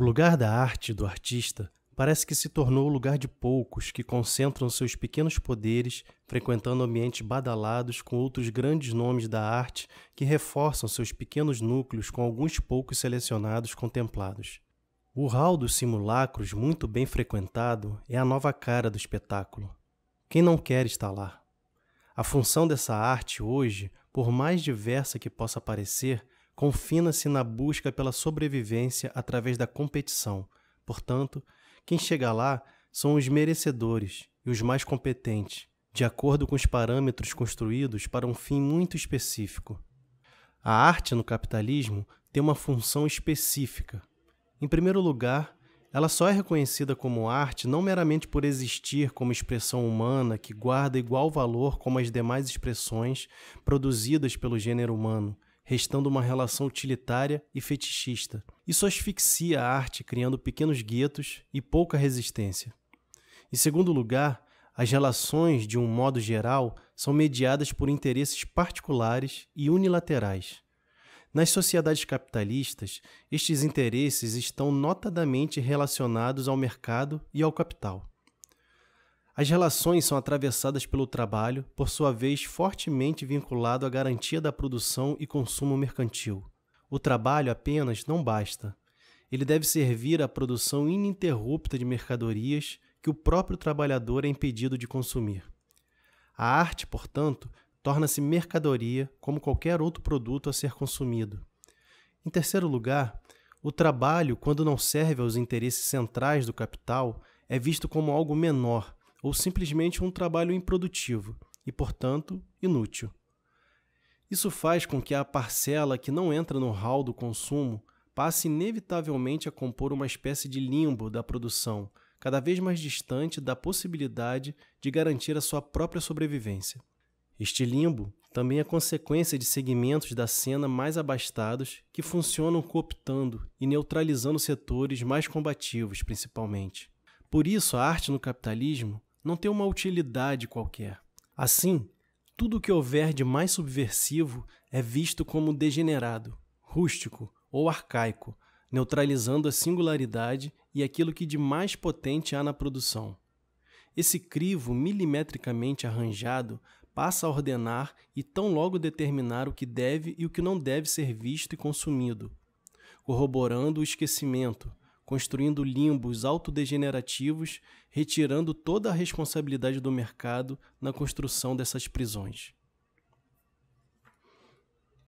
O lugar da arte do artista parece que se tornou o lugar de poucos que concentram seus pequenos poderes, frequentando ambientes badalados com outros grandes nomes da arte que reforçam seus pequenos núcleos com alguns poucos selecionados contemplados. O hall dos simulacros, muito bem frequentado, é a nova cara do espetáculo. Quem não quer está lá? A função dessa arte hoje, por mais diversa que possa parecer, confina-se na busca pela sobrevivência através da competição. Portanto, quem chega lá são os merecedores e os mais competentes, de acordo com os parâmetros construídos para um fim muito específico. A arte no capitalismo tem uma função específica. Em primeiro lugar, ela só é reconhecida como arte não meramente por existir como expressão humana que guarda igual valor como as demais expressões produzidas pelo gênero humano, restando uma relação utilitária e fetichista. Isso asfixia a arte, criando pequenos guetos e pouca resistência. Em segundo lugar, as relações, de um modo geral, são mediadas por interesses particulares e unilaterais. Nas sociedades capitalistas, estes interesses estão notadamente relacionados ao mercado e ao capital. As relações são atravessadas pelo trabalho, por sua vez fortemente vinculado à garantia da produção e consumo mercantil. O trabalho apenas não basta. Ele deve servir à produção ininterrupta de mercadorias que o próprio trabalhador é impedido de consumir. A arte, portanto, torna-se mercadoria como qualquer outro produto a ser consumido. Em terceiro lugar, o trabalho, quando não serve aos interesses centrais do capital, é visto como algo menor, ou simplesmente um trabalho improdutivo e, portanto, inútil. Isso faz com que a parcela que não entra no hall do consumo passe inevitavelmente a compor uma espécie de limbo da produção, cada vez mais distante da possibilidade de garantir a sua própria sobrevivência. Este limbo também é consequência de segmentos da cena mais abastados que funcionam cooptando e neutralizando setores mais combativos, principalmente. Por isso, a arte no capitalismo não tem uma utilidade qualquer. Assim, tudo o que houver de mais subversivo é visto como degenerado, rústico ou arcaico, neutralizando a singularidade e aquilo que de mais potente há na produção. Esse crivo milimetricamente arranjado passa a ordenar e tão logo determinar o que deve e o que não deve ser visto e consumido, corroborando o esquecimento, construindo limbos autodegenerativos, retirando toda a responsabilidade do mercado na construção dessas prisões.